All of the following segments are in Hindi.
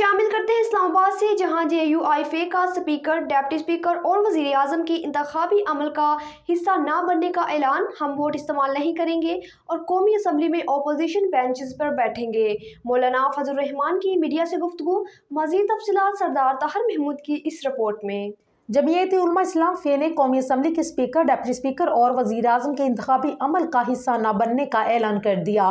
शामिल करते हैं इस्लामाबाद से जहाँ जे यू आई फे का स्पीकर डेप्टी स्पीकर और वजीर अजम की इंतबी अमल का हिस्सा न बनने का ऐलान हम वोट इस्तेमाल नहीं करेंगे और कौमी असम्बली में अपोजिशन बेंचेस पर बैठेंगे मौलाना फजल रहमान की मीडिया से गुफ्तु मजीद तफसलत सरदार ताहर महमूद की इस रिपोर्ट में जमीयत इस्लाम फेने कौमी असम्बली के स्पीकर डेप्टी स्पीकर और वजीर अजम के इंतबी अमल का हिस्सा न बनने का ऐलान कर दिया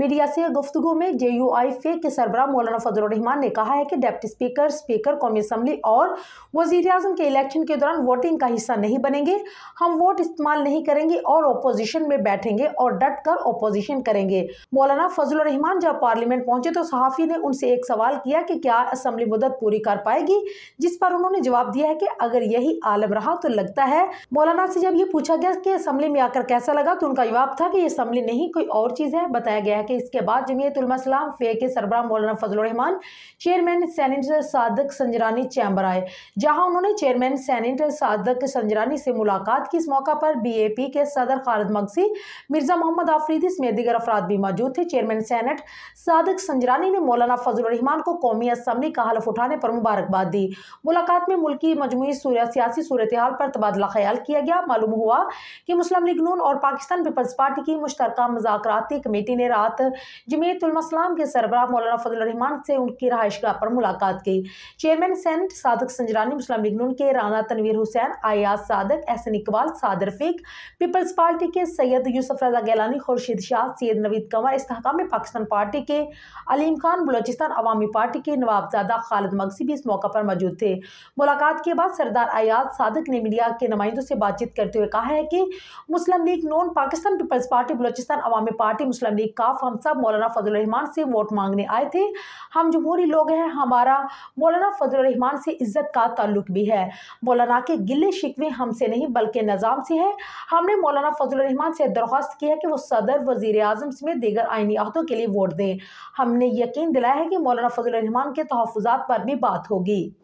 मीडिया से गुफ्तु में जे यू आई फे के सरबरा मौलाना फजलरहमान ने कहा है कि डेप्टी स्पीकर स्पीकर कौमी असम्बली और वजीर अजम के इलेक्शन के दौरान वोटिंग का हिस्सा नहीं बनेंगे हम वोट इस्तेमाल नहीं करेंगे और अपोजिशन में बैठेंगे और डट कर अपोजिशन करेंगे मौलाना फजलरहमान जब पार्लियामेंट पहुंचे तो सहाफ़ी ने उनसे एक सवाल किया कि क्या असम्बली मुदत पूरी कर पाएगी जिस पर उन्होंने जवाब दिया है कि अगर यही आलम रहा तो लगता है मौलाना से जब ये पूछा गया कि असम्बली में आकर कैसा लगा तो उनका जवाब था कि ये असम्बली नहीं कोई और चीज़ है बताया गया है कि इसके बाद जमीयत उलमास्लाम फे के सरबरा Maulana Fazlur Rehman chairman senator Sadiq Sanjrani chamber आए जहाँ उन्होंने चेयरमैन सैनिटर सादक संजरानी से मुलाकात की इस मौका पर बी के सदर खालद मगसी मिर्जा मोहम्मद आफरीदी समेत दिगर अफराद भी मौजूद थे चेयरमैन सैनट सादक संजरानी ने मौलाना फजलरहमान को कौमी असम्बली का हलफ उठाने पर मुबारकबाद दी मुलाकात में मुल्की मजमू सियासी सूरत हाल पर तबादला ख्याल किया गया मालूम हुआ कि मुस्लिम लीग नून और पाकिस्तान पीपल्स पार्टी की मुश्तरका मजाकती कमेटी ने रात जमीयतम के सरबराह मौलाना फजलरहमान से उनकी रहाइश गाह पर मुलाकात की चेयरमैन सेंट सादक संजरानी मुस्लिम लीग नून के राना तनवीर हुसैन आयाज सादक एहसन इकबाल सादर रफीक पीपल्स पार्टी के सैयद यूसफ रजा गैलानी खुर्शीद शाह सैद नवीद कंवर इसकाम पाकिस्तान पार्टी के अलीम खान बलोचिस्तान अवामी पार्टी के नवाबजादा खालिद मगसी भी इस मौका पर मौजूद थे मुलाकात के बाद सरदार सरदार आयाद सादक ने मीडिया के नुमाइंदों से बातचीत करते हुए कहा है कि मुस्लिम लीग नॉन पाकिस्तान पीपल्स पार्टी बलोचिस्तान अवामी पार्टी मुस्लिम लीग काफ हम सब मौलाना फजलरहमान से वोट मांगने आए थे हम जमहूरी लोग हैं हमारा मौलाना फजलरहमान से इज्जत का ताल्लुक भी है मौलाना के गिले शिकवे हमसे नहीं बल्कि निज़ाम से है हमने मौलाना फजलान से दरख्वास्त की है कि वो सदर वजीर अजम समेत दीगर आइनी अहदों के लिए वोट दें हमने यकीन दिलाया है कि मौलाना फजलान के तहफ़ात पर भी बात होगी